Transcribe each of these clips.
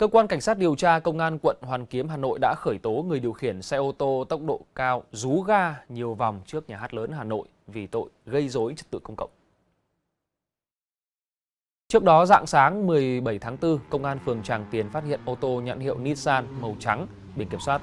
Cơ quan Cảnh sát điều tra Công an quận Hoàn Kiếm Hà Nội đã khởi tố người điều khiển xe ô tô tốc độ cao rú ga nhiều vòng trước nhà hát lớn Hà Nội vì tội gây dối trật tự công cộng. Trước đó, dạng sáng 17 tháng 4, Công an phường Tràng Tiền phát hiện ô tô nhãn hiệu Nissan màu trắng, biển kiểm soát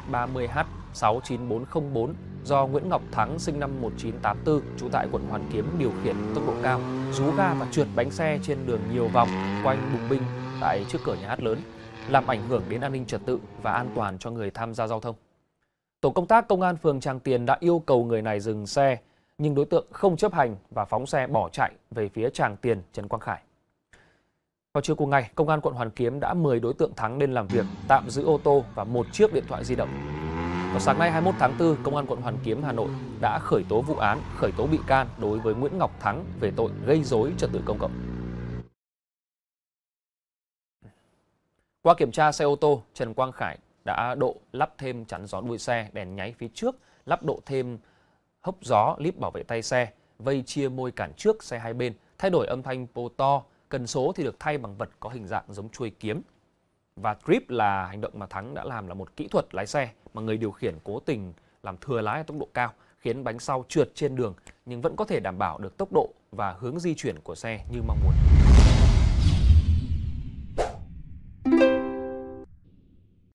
30H69404 do Nguyễn Ngọc Thắng sinh năm 1984, trú tại quận Hoàn Kiếm điều khiển tốc độ cao, rú ga và trượt bánh xe trên đường nhiều vòng quanh Bùng Binh tại trước cửa nhà hát lớn làm ảnh hưởng đến an ninh trật tự và an toàn cho người tham gia giao thông. Tổ công tác công an phường Tràng Tiền đã yêu cầu người này dừng xe, nhưng đối tượng không chấp hành và phóng xe bỏ chạy về phía Tràng Tiền, Trần Quang Khải. Vào trưa cùng ngày, công an quận Hoàn Kiếm đã mời đối tượng Thắng lên làm việc, tạm giữ ô tô và một chiếc điện thoại di động. Vào sáng nay 21 tháng 4, công an quận Hoàn Kiếm Hà Nội đã khởi tố vụ án, khởi tố bị can đối với Nguyễn Ngọc Thắng về tội gây rối trật tự công cộng. Qua kiểm tra xe ô tô, Trần Quang Khải đã độ lắp thêm chắn gió đuôi xe, đèn nháy phía trước, lắp độ thêm hốc gió, líp bảo vệ tay xe, vây chia môi cản trước xe hai bên, thay đổi âm thanh pô to, cần số thì được thay bằng vật có hình dạng giống chuôi kiếm. Và grip là hành động mà Thắng đã làm là một kỹ thuật lái xe mà người điều khiển cố tình làm thừa lái ở tốc độ cao, khiến bánh sau trượt trên đường nhưng vẫn có thể đảm bảo được tốc độ và hướng di chuyển của xe như mong muốn.